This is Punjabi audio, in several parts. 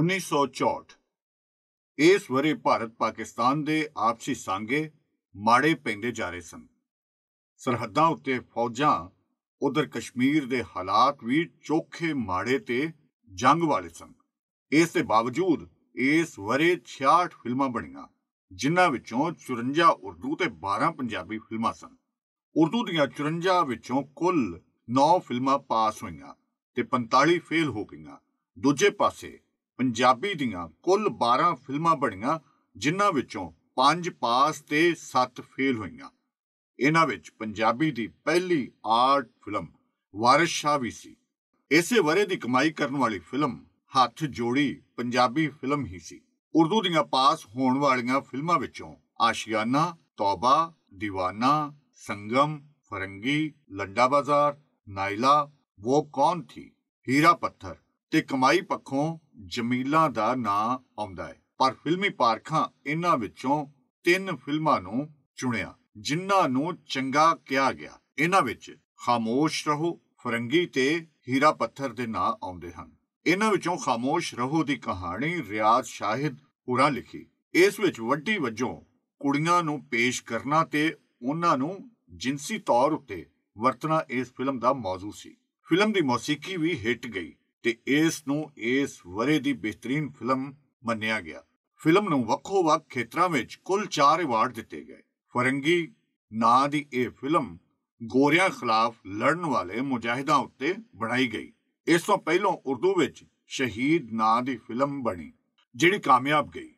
1964 ਇਸ ਵਰੇ ਭਾਰਤ ਪਾਕਿਸਤਾਨ ਦੇ ਆਪਸੀ ਸੰਘੇ ਮਾੜੇ ਪੈਂਦੇ ਜਾ ਰਹੇ ਸਨ ਸਰਹੱਦਾਂ ਉੱਤੇ ਫੌਜਾਂ ਉਧਰ ਕਸ਼ਮੀਰ ਦੇ ਹਾਲਾਤ ਵੀ ਚੋਖੇ ਮਾੜੇ ਤੇ ਜੰਗ ਵਾਲੇ ਸਨ ਇਸ ਦੇ ਬਾਵਜੂਦ ਇਸ ਵਰੇ 66 ਫਿਲਮਾਂ ਬਣੀਆਂ ਜਿਨ੍ਹਾਂ ਵਿੱਚੋਂ 54 ਉਰਦੂ ਤੇ 12 ਪੰਜਾਬੀ ਫਿਲਮਾਂ ਸਨ ਉਰਦੂ ਦੀਆਂ 54 ਵਿੱਚੋਂ ਕੁੱਲ 9 ਫਿਲਮਾਂ ਪਾਸ ਹੋਈਆਂ ਤੇ 45 ਫੇਲ ਹੋ ਗਈਆਂ ਦੂਜੇ ਪਾਸੇ ਪੰਜਾਬੀ ਦੀਆਂ ਕੁੱਲ 12 ਫਿਲਮਾਂ ਬਣੀਆਂ ਜਿਨ੍ਹਾਂ ਵਿੱਚੋਂ 5 ਪਾਸ ਤੇ 7 ਫੇਲ ਹੋਈਆਂ ਇਹਨਾਂ ਵਿੱਚ ਪੰਜਾਬੀ ਦੀ ਪਹਿਲੀ ਆਰਟ ਫਿਲਮ ਵਾਰਿਸ ਸ਼ਾਹ ਵੀ ਸੀ ਇਸੇ ਵਰੇ ਦੀ ਕਮਾਈ ਕਰਨ ਵਾਲੀ ਫਿਲਮ ਹੱਥ ਜੋੜੀ ਪੰਜਾਬੀ ਫਿਲਮ ਹੀ ਸੀ ਉਰਦੂ ਦੀਆਂ ਪਾਸ ਹੋਣ ਵਾਲੀਆਂ ਫਿਲਮਾਂ ਵਿੱਚੋਂ ਆਸ਼ਿਆਨਾ ਤੌਬਾ دیਵਾਨਾ ਸੰਗਮ ਫਰੰਗੀ ਲੰਡਾ ਬਾਜ਼ਾਰ ਨਾਇਲਾ ਉਹ ਕੌਣ ਥੀ ਹੀਰਾ ਪੱਥਰ ਤੇ ਕਮਾਈ ਪੱਖੋਂ ਜਮੀਲਾ ਦਾ ਨਾਂ ਆਉਂਦਾ ਹੈ ਪਰ ਫਿਲਮੀ ਪਾਰਖਾਂ ਇਹਨਾਂ ਵਿੱਚੋਂ ਤਿੰਨ ਫਿਲਮਾਂ ਨੂੰ ਚੁਣਿਆ ਜਿਨ੍ਹਾਂ ਨੂੰ ਚੰਗਾ ਕਿਹਾ ਗਿਆ ਇਹਨਾਂ ਵਿੱਚ ਖਾਮੋਸ਼ ਰਹੋ ਫਰੰਗੀ ਤੇ ਹੀਰਾ ਪੱਥਰ ਦੇ ਨਾਂ ਆਉਂਦੇ ਹਨ ਇਹਨਾਂ ਵਿੱਚੋਂ ਖਾਮੋਸ਼ ਰਹੋ ਦੀ ਕਹਾਣੀ ਰਿਆਜ਼ ਸ਼ਾਹਿਦ ਪੂਰਾ ਲਿਖੀ ਇਸ ਵਿੱਚ ਵੱਡੀ ਵਜੋਂ ਕੁੜੀਆਂ ਨੂੰ ਪੇਸ਼ ਕਰਨਾ ਤੇ ਉਹਨਾਂ ਨੂੰ ਜਿੰਸੀ ਤੌਰ ਉੱਤੇ ਵਰਤਣਾ ਇਸ ਫਿਲਮ ਦਾ ਮੌਜੂ ਸੀ ਫਿਲਮ ਦੀ ਮੌਸੀਕੀ ਵੀ ਹਿੱਟ ਗਈ ਤੇ ਇਸ ਨੂੰ ਇਸ ਵਰੇ ਦੀ ਬਿਹਤਰੀਨ ਫਿਲਮ ਮੰਨਿਆ ਗਿਆ ਫਿਲਮ ਨੂੰ ਵੱਖੋ-ਵੱਖ ਖੇਤਰਾਂ ਵਿੱਚ ਕੁੱਲ 4 ਅਵਾਰਡ ਦਿੱਤੇ ਗਏ ਫਰੰਗੀ ਨਾਂ ਦੀ ਇਹ ਫਿਲਮ ਗੋਰਿਆਂ ਖਿਲਾਫ ਲੜਨ ਵਾਲੇ ਮੁਜਾਹਿਦਾਂ ਉੱਤੇ ਬਣਾਈ ਗਈ ਇਸ ਤੋਂ ਪਹਿਲਾਂ ਉਰਦੂ ਵਿੱਚ ਸ਼ਹੀਦ ਨਾਂ ਦੀ ਫਿਲਮ ਬਣੀ ਜਿਹੜੀ ਕਾਮਯਾਬ ਗਈ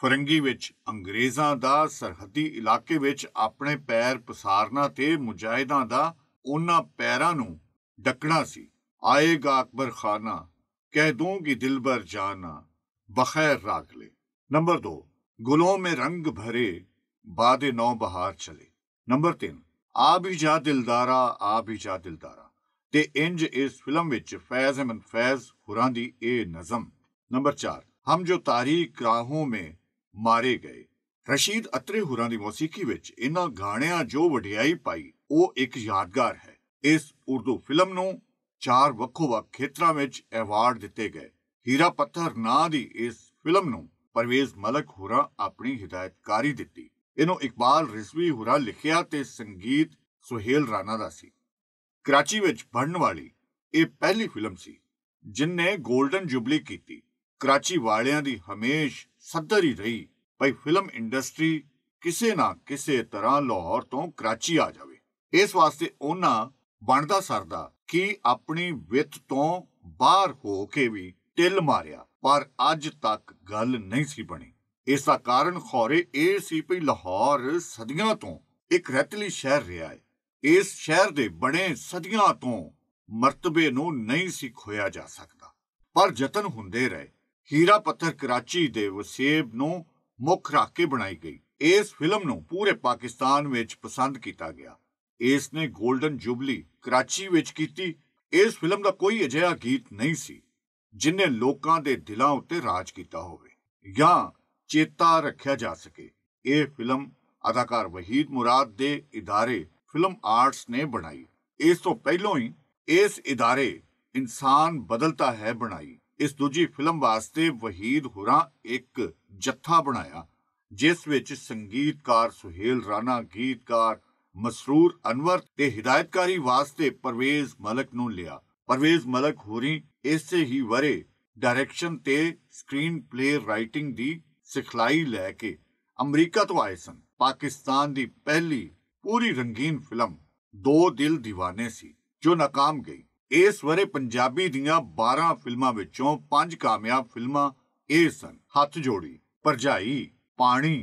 ਫਰੰਗੀ ਵਿੱਚ ਅੰਗਰੇਜ਼ਾਂ ਦਾ ਸਰਹੱਦੀ ਇਲਾਕੇ ਵਿੱਚ ਆਪਣੇ ਪੈਰ ਪਸਾਰਨਾ ਤੇ ਮੁਜਾਹਿਦਾਂ ਦਾ ਉਹਨਾਂ ਪੈਰਾਂ ਨੂੰ ਡੱਕਣਾ ਸੀ ਆਏਗਾ ਅਕਬਰ ਖਾਨਾ ਕਹਿ दूंगी दिल ਦਿਲਬਰ जाना ਬਖੈਰ ਰਾਖ ਲੈ ਨੰਬਰ 2 ਗੁਲੋਂ ਮੇ ਰੰਗ ਭਰੇ ਬਾਦੇ ਨੌ ਬਹਾਰ ਚਲੇ ਨੰਬਰ 3 ਆ ਵੀ ਜਾ ਦਿਲਦਾਰਾ ਆ ਵੀ ਜਾ ਦਿਲਦਾਰਾ ਤੇ ਇੰਜ ਇਸ ਫਿਲਮ ਵਿੱਚ ਫੈਜ਼ ਅਮਨ ਫੈਜ਼ ਹੁਰਾਂ ਦੀ ਇਹ ਨਜ਼ਮ ਨੰਬਰ 4 ਹਮ ਜੋ ਤਾਰੀਖ ਰਾਹੋਂ ਮੇ ਮਾਰੇ ਗਏ ਰਸ਼ੀਦ ਅਤਰੇ ਹੁਰਾਂ ਦੀ ਮੌਸੀਕੀ ਵਿੱਚ ਇਹਨਾਂ ਗਾਣਿਆਂ ਜੋ ਵਡਿਆਈ ਪਾਈ ਉਹ ਇੱਕ ਯਾਦਗਾਰ ਹੈ ਇਸ ਉਰਦੂ ਫਿਲਮ ਨੂੰ ਚਾਰ ਵੱਖੋ-ਵੱਖ ਖੇਤਰਾਂ ਵਿੱਚ ਐਵਾਰਡ ਦਿੱਤੇ ਗਏ ਹੀਰਾ ਪੱਥਰ ਨਾਂ ਦੀ ਇਸ ਫਿਲਮ ਨੂੰ ਪਰਵੇਜ਼ ਮਲਕ ਹੁਰਾ ਆਪਣੀ ਹਿਦਾਇਤਕਾਰੀ ਦਿੱਤੀ ਇਹਨੂੰ ਇਕਬਾਲ ਰਿਜ਼ਵੀ ਹੁਰਾ ਲਿਖਿਆ ਤੇ ਸੰਗੀਤ ਸੁਹੇਲ ਰਾਣਾ ਦਾ ਸੀ ਕਰਾਚੀ ਵਿੱਚ ਬਣਨ ਵਾਲੀ ਇਹ ਪਹਿਲੀ ਫਿਲਮ ਸੀ ਜਿਨਨੇ 골ਡਨ ਜੁਬਲੀ ਕੀਤੀ ਕਰਾਚੀ ਵਾਲਿਆਂ ਦੀ ਹਮੇਸ਼ ਸੱਦਰ ਹੀ ਰਹੀ ਭਈ ਫਿਲਮ ਇੰਡਸਟਰੀ ਕਿਸੇ ਨਾ ਕਿਸੇ ਤਰ੍ਹਾਂ ਲਾਹੌਰ ਤੋਂ ਕਰਾਚੀ ਆ ਜਾਵੇ ਇਸ ਵਾਸਤੇ ਉਹਨਾਂ ਬਣਦਾ ਸਰਦਾ ਕਿ ਆਪਣੀ ਵਿੱਤ ਤੋਂ ਬਾਹਰ ਹੋ ਕੇ ਵੀ ਟਿੱਲ ਮਾਰਿਆ ਪਰ ਅੱਜ ਤੱਕ ਗੱਲ ਨਹੀਂ ਸੀ ਬਣੀ ਇਸ ਦਾ ਕਾਰਨ ਖੌਰੇ ਇਹ ਸੀ ਕਿ ਲਾਹੌਰ ਸਦੀਆਂ ਤੋਂ ਇੱਕ ਰਤਲੀ ਸ਼ਹਿਰ ਰਿਹਾ ਹੈ ਇਸ ਸ਼ਹਿਰ ਦੇ ਬਣੇ ਸਦੀਆਂ ਤੋਂ ਮਰਤਬੇ ਨੂੰ ਨਹੀਂ ਸੀ ਖੋਇਆ ਜਾ ਸਕਦਾ ਪਰ ਯਤਨ ਹੁੰਦੇ ਰਹੇ ਹੀਰਾ ਪੱਥਰ ਕਰਾਚੀ ਦੇ ਵਸੇਬ ਨੂੰ ਮੁੱਖ ਰੱਖ ਕੇ ਬਣਾਈ ਗਈ ਇਸ ਫਿਲਮ ਨੂੰ ਪੂਰੇ ਪਾਕਿਸਤਾਨ ਵਿੱਚ ਪਸੰਦ ਕੀਤਾ ਗਿਆ ਇਸ ਨੇ 골ਡਨ ਜੁਬਲੀ ਕਰਾਚੀ ਵਿੱਚ ਕੀਤੀ ਇਸ ਫਿਲਮ ਦਾ ਕੋਈ ਅਜਿਹਾ ਗੀਤ ਨਹੀਂ ਸੀ ਜਿਨੇ ਲੋਕਾਂ ਦੇ ਦਿਲਾਂ ਉੱਤੇ ਰਾਜ ਕੀਤਾ ਹੋਵੇ ਜਾਂ ਚੇਤਾ ਰੱਖਿਆ ਜਾ ਸਕੇ ਇਹ ਫਿਲਮ ਅਦਾਕਾਰ ਵਹੀਦ ਮੁਰਾਦ ਦੇ ਇਦਾਰੇ ਫਿਲਮ ਆਰਟਸ ਨੇ ਬਣਾਈ ਇਸ ਤੋਂ ਪਹਿਲਾਂ ਹੀ ਇਸ ਇਦਾਰੇ ਇਨਸਾਨ ਬਦਲਤਾ ਹੈ ਬਣਾਈ ਇਸ ਦੂਜੀ ਫਿਲਮ ਵਾਸਤੇ ਵਹੀਦ ਹੁਰਾਂ ਇੱਕ ਜੱਥਾ ਬਣਾਇਆ ਜਿਸ ਵਿੱਚ ਸੰਗੀਤਕਾਰ ਸੁਹੇਲ ਰਾਣਾ ਗੀਤਕਾਰ ਮਸਰੂਰ ਅਨਵਰ ਤੇ ਹਿਦਾਇਤਕਾਰੀ ਵਾਸਤੇ ਪਰਵੇਜ਼ ਮਲਕ ਨੂੰ ਲਿਆ ਪਰਵੇਜ਼ ਮਲਕ ਹੋਰੀ ਇਸੇ ਹੀ ਵਰੇ ਡਾਇਰੈਕਸ਼ਨ ਤੇ ਸਕਰੀਨ ਪਲੇ ਰਾਈਟਿੰਗ ਦੀ ਸਿਖਲਾਈ ਲੈ ਕੇ ਅਮਰੀਕਾ ਤੋਂ ਆਏ ਸਨ ਪਾਕਿਸਤਾਨ ਦੀ ਪਹਿਲੀ ਪੂਰੀ ਰੰਗੀਨ ਫਿਲਮ ਦੋ ਦਿਲ دیਵਾਨੇ ਸੀ ਜੋ ਨਾਕਾਮ ਗਈ ਇਸ ਵਰੇ ਪੰਜਾਬੀ ਦੀਆਂ 12 ਫਿਲਮਾਂ ਵਿੱਚੋਂ 5 ਕਾਮਯਾਬ ਫਿਲਮਾਂ ਇਹ ਸਨ ਹੱਥ ਜੋੜੀ ਪਰਜਾਈ ਪਾਣੀ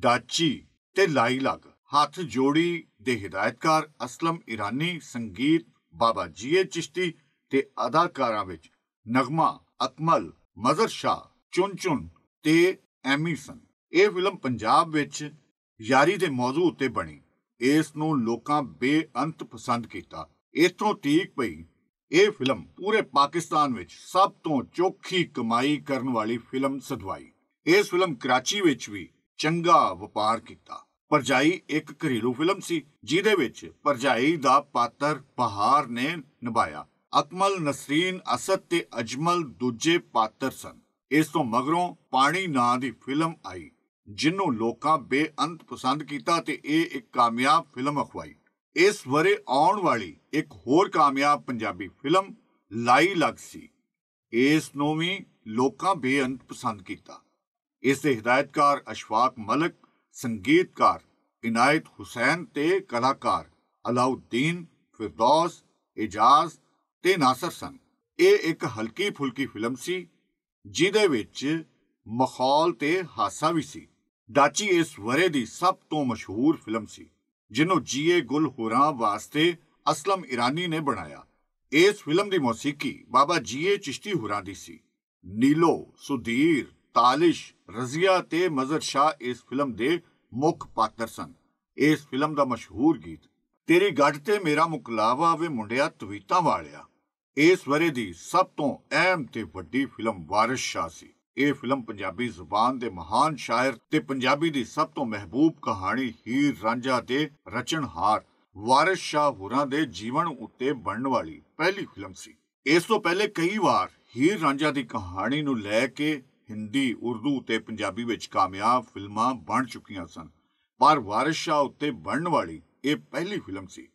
ਡਾਚੀ ਤੇ ਲਾਈ ਲਗ ਹੱਥ ਜੋੜੀ ਦੇ ਹਿਦਾਇਤਕਾਰ ਅਸਲਮ ਇਰਾਨੀ ਸੰਗੀਤ ਬਾਬਾ ਜੀਏ ਚਿਸ਼ਤੀ ਤੇ ਅਦਾਕਾਰਾਂ ਵਿੱਚ ਨਗਮਾ ਅਕਮਲ ਮਜ਼ਰ ਸ਼ਾ ਚੁਨ ਚੁਨ ਤੇ ਐਮੀਸਨ ਇਹ ਫਿਲਮ ਪੰਜਾਬ ਵਿੱਚ ਯਾਰੀ ਦੇ ਮੌਜੂ ਉੱਤੇ ਬਣੀ ਇਸ ਨੂੰ ਲੋਕਾਂ ਬੇਅੰਤ ਪਸੰਦ ਕੀਤਾ ਇਥੋਂ ਠੀਕ ਪਈ ਇਹ ਫਿਲਮ ਪੂਰੇ ਪਾਕਿਸਤਾਨ ਵਿੱਚ ਸਭ ਤੋਂ ਚੋਖੀ ਕਮਾਈ ਕਰਨ ਵਾਲੀ ਫਿਲਮ ਸਦਵਾਈ ਇਸ ਫਿਲਮ ਕਰਾਚੀ ਵਿੱਚ ਵੀ ਚੰਗਾ ਵਪਾਰ ਕੀਤਾ ਪਰਜਾਈ ਇੱਕ ਘਰੇਲੂ ਫਿਲਮ ਸੀ ਜਿਹਦੇ ਵਿੱਚ ਪਰਜਾਈ ਦਾ ਪਾਤਰ ਬਹਾਰ ਨੇ ਨਿਭਾਇਆ ਅਕਮਲ ਨਸਰੀਨ ਅਸਦ ਤੇ ਅਜਮਲ ਦੂਜੇ ਪਾਤਰ ਸਨ ਇਸ ਤੋਂ ਮਗਰੋਂ ਪਾਣੀ ਨਾਂ ਦੀ ਫਿਲਮ ਆਈ ਜਿੰਨੂੰ ਲੋਕਾਂ ਬੇਅੰਤ ਪਸੰਦ ਕੀਤਾ ਤੇ ਇਹ ਇੱਕ ਕਾਮਯਾਬ ਫਿਲਮ ਅਖਵਾਈ ਇਸ ਵਰੇ ਆਉਣ ਵਾਲੀ ਇੱਕ ਹੋਰ ਕਾਮਯਾਬ ਪੰਜਾਬੀ ਫਿਲਮ ਲਾਈ ਲਗ ਸੀ ਇਸ ਨੂੰ ਵੀ ਲੋਕਾਂ ਬੇਅੰਤ ਪਸੰਦ ਕੀਤਾ ਇਸ ਦੇ ਹਦਾਇਤਕਾਰ ਅਸ਼ਫਾਕ ਮਲਕ ਸੰਗੀਤਕਾਰ ਇਨਾਇਤ ਹੁਸੈਨ ਤੇ ਕਲਾਕਾਰ ਅਲਾਉਦੀਨ ਫਿਰਦੌਸ ਇਜਾਜ਼ ਤੇ ਨਾਸਰ ਸਨ ਇਹ ਇੱਕ ਹਲਕੀ ਫੁਲਕੀ ਫਿਲਮ ਸੀ ਜਿਹਦੇ ਵਿੱਚ ਮਖੌਲ ਤੇ ਹਾਸਾ ਵੀ ਸੀ ਡਾਚੀ ਇਸ ਵਰੇ ਦੀ ਸਭ ਤੋਂ ਮਸ਼ਹੂਰ ਫਿਲਮ ਸੀ ਜਿਹਨੂੰ ਜੀਏ ਗੁਲ ਹੋਰਾਂ ਵਾਸਤੇ ਅਸਲਮ ਇਰਾਨੀ ਨੇ ਬਣਾਇਆ ਇਸ ਫਿਲਮ ਦੀ ਮੌਸੀਕੀ ਬਾਬਾ ਜੀਏ ਚਿਸ਼ਤੀ ਹੋਰਾਂ ਦੀ ਸੀ ਨੀਲੋ ਸੁਧੀਰ ਤਾਲਿਸ਼ ਰਜ਼ੀਆ ਤੇ ਮਜ਼ਰ ਸ਼ਾ ਇਸ ਫਿਲਮ ਦੇ ਮੁੱਖ ਪਾਤਰ ਸਨ ਇਸ ਫਿਲਮ ਦਾ ਮਸ਼ਹੂਰ ਗੀਤ ਤੇਰੀ ਗੱਡ ਤੇ ਮੇਰਾ ਮੁਕਲਾਵਾ ਵੇ ਮੁੰਡਿਆ ਤਵੀਤਾ ਵਾਲਿਆ ਇਸ ਵਰੇ ਦੀ ਸਭ ਤੋਂ ਅਹਿਮ ਤੇ ਵੱਡੀ ਫਿਲਮ ਵਾਰਿਸ ਸ਼ਾ ਸੀ ਇਹ ਫਿਲਮ ਪੰਜਾਬੀ ਜ਼ੁਬਾਨ ਦੇ ਮਹਾਨ ਸ਼ਾਇਰ ਤੇ ਪੰਜਾਬੀ ਦੀ ਸਭ ਤੋਂ ਮਹਿਬੂਬ ਕਹਾਣੀ ਹੀਰ ਰਾਂਝਾ ਦੇ ਰਚਨਹਾਰ ਵਾਰਿਸ ਸ਼ਾ ਹੁਰਾਂ ਦੇ ਜੀਵਨ ਉੱਤੇ ਬਣਨ ਵਾਲੀ ਪਹਿਲੀ ਫਿਲਮ ਸੀ ਇਸ ਤੋਂ ਪਹਿਲੇ ਕਈ ਵਾਰ ਹੀਰ ਰਾਂਝਾ ਦੀ ਕਹਾਣੀ ਨੂੰ ਲੈ ਕੇ ਹਿੰਦੀ ਉਰਦੂ ਤੇ ਪੰਜਾਬੀ ਵਿੱਚ ਕਾਮਯਾਬ ਫਿਲਮਾਂ ਬਣ ਚੁੱਕੀਆਂ ਸਨ ਪਰ ਵਾਰਿਸ ਸ਼ਾਹ ਉੱਤੇ ਬਣਨ ਵਾਲੀ ਇਹ ਪਹਿਲੀ ਫਿਲਮ ਸੀ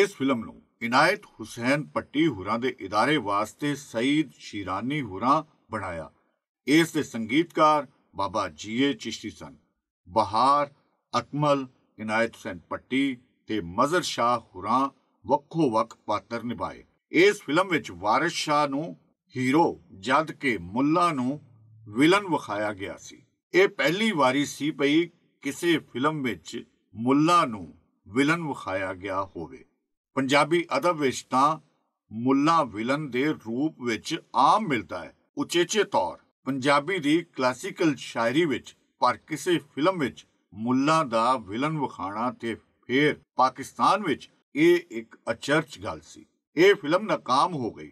ਇਸ ਫਿਲਮ ਨੂੰ ਇਨਾਇਤ ਹੁਸੈਨ ਪੱਟੀ ਹੁਰਾਂ ਦੇ ਇਦਾਰੇ ਵਾਸਤੇ ਸਈਦ ਸ਼ੀਰਾਨੀ ਹੁਰਾਂ ਬਣਾਇਆ ਇਸ ਦੇ ਸੰਗੀਤਕਾਰ ਬਾਬਾ ਜੀਏ ਚਿਸ਼ਤੀ ਸਨ ਬਹਾਰ ਅਕਮਲ ਇਨਾਇਤ ਹੁਸੈਨ ਪੱਟੀ ਤੇ ਮਜ਼ਰ ਸ਼ਾਹ ਹੁਰਾਂ ਵੱਖੋ ਵੱਖ ਪਾਤਰ ਨਿਭਾਏ ਇਸ ਫਿਲਮ ਵਿੱਚ ਵਾਰਿਸ ਸ਼ਾਹ ਨੂੰ ਹੀਰੋ ਜਦ ਕੇ ਮੁੱਲਾ ਨੂੰ ਵਿਲਨ ਵਿਖਾਇਆ ਗਿਆ ਸੀ ਇਹ ਪਹਿਲੀ ਵਾਰੀ ਸੀ ਭਈ ਕਿਸੇ ਫਿਲਮ ਵਿੱਚ ਮੁੱਲਾ ਨੂੰ ਵਿਲਨ ਵਿਖਾਇਆ ਗਿਆ ਹੋਵੇ ਪੰਜਾਬੀ ਅਦਬ ਵਿੱਚ ਤਾਂ ਮੁੱਲਾ ਵਿਲਨ ਦੇ ਰੂਪ ਵਿੱਚ ਆਮ ਮਿਲਦਾ ਹੈ ਉਚੇਚੇ ਤੌਰ ਪੰਜਾਬੀ ਦੀ ਕਲਾਸੀਕਲ ਸ਼ਾਇਰੀ ਵਿੱਚ ਪਰ ਕਿਸੇ ਫਿਲਮ ਵਿੱਚ ਮੁੱਲਾ ਦਾ ਵਿਲਨ ਵਿਖਾਣਾ ਤੇ ਫਿਰ ਪਾਕਿਸਤਾਨ ਵਿੱਚ ਇਹ ਇੱਕ ਅਚਰਚ ਗੱਲ ਸੀ ਇਹ ਫਿਲਮ ਨਾਕਾਮ ਹੋ ਗਈ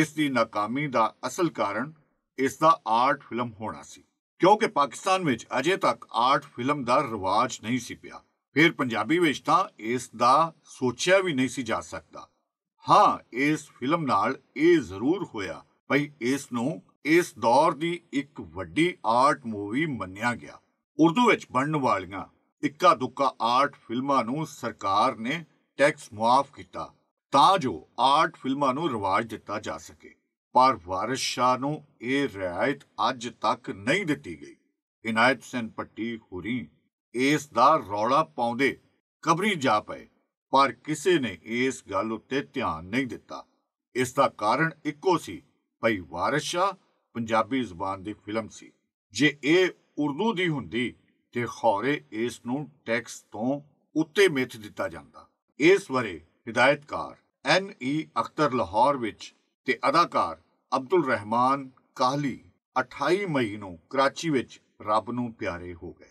ਇਸ ਦੀ ਨਾਕਾਮੀ ਦਾ ਅਸਲ ਕਾਰਨ ਇਸ ਦਾ ਆਰਟ ਫਿਲਮ ਹੋਣਾ ਸੀ ਕਿਉਂਕਿ ਪਾਕਿਸਤਾਨ ਵਿੱਚ ਅਜੇ ਤੱਕ ਆਰਟ ਫਿਲਮ ਦਾ ਰਿਵਾਜ ਨਹੀਂ ਸੀ ਪਿਆ ਫਿਰ ਪੰਜਾਬੀ ਵਿੱਚ ਤਾਂ ਇਸ ਦਾ ਸੋਚਿਆ ਵੀ ਨਹੀਂ ਸੀ ਜਾ ਸਕਦਾ ਹਾਂ ਇਸ ਫਿਲਮ ਨਾਲ ਇਹ ਜ਼ਰੂਰ ਹੋਇਆ ਭਈ ਇਸ ਨੂੰ ਇਸ ਦੌਰ ਦੀ ਇੱਕ ਵੱਡੀ ਆਰਟ ਮੂਵੀ ਮੰਨਿਆ ਗਿਆ ਉਰਦੂ ਵਿੱਚ ਬਣਨ ਵਾਲੀਆਂ ਇੱਕਾ ਦੁੱਕਾ ਆਰਟ ਫਿਲਮਾਂ ਨੂੰ ਸਰਕਾਰ ਨੇ ਟੈਕਸ ਮਾਫ ਕੀਤਾ ਤਾਂ ਜੋ ਆਰਟ ਫਿਲਮਾਂ ਨੂੰ ਰਿਵਾਜ ਦਿੱਤਾ ਜਾ ਸਕੇ ਪਰ ਵਾਰਿਸ ਸ਼ਾਹ ਨੂੰ ਇਹ ਰਿਆਇਤ ਅੱਜ ਤੱਕ ਨਹੀਂ ਦਿੱਤੀ ਗਈ ਇਨਾਇਤ ਸਿੰਘ ਪੱਟੀ ਹੁਰੀ ਇਸ ਦਾ ਰੌਲਾ ਪਾਉਂਦੇ ਕਬਰੀ ਜਾ ਪਏ ਪਰ ਕਿਸੇ ਨੇ ਇਸ ਗੱਲ ਉੱਤੇ ਧਿਆਨ ਨਹੀਂ ਦਿੱਤਾ ਇਸ ਦਾ ਕਾਰਨ ਇੱਕੋ ਸੀ ਭਈ ਵਾਰਿਸ ਸ਼ਾਹ ਪੰਜਾਬੀ ਜ਼ੁਬਾਨ ਦੀ ਫਿਲਮ ਸੀ ਜੇ ਇਹ ਉਰਦੂ ਦੀ ਹੁੰਦੀ ਤੇ ਖੌਰੇ ਇਸ ਨੂੰ ਟੈਕਸ ਤੋਂ ਉੱਤੇ ਮਿੱਥ ਦਿੱਤਾ ਜਾਂਦਾ ਇਸ ਬਾਰੇ ਹਿਦਾਇਤਕਾਰ ਐਨ ਈ ਅਖਤਰ ਲਾਹੌਰ ਵਿੱਚ ਤੇ ਅਦਾਕਾਰ ਅਬਦੁਲ ਰਹਿਮਾਨ ਕਾਹਲੀ 28 ਮਈ ਨੂੰ ਕਰਾਚੀ ਵਿੱਚ ਰੱਬ ਨੂੰ ਪਿਆਰੇ ਹੋ ਗਏ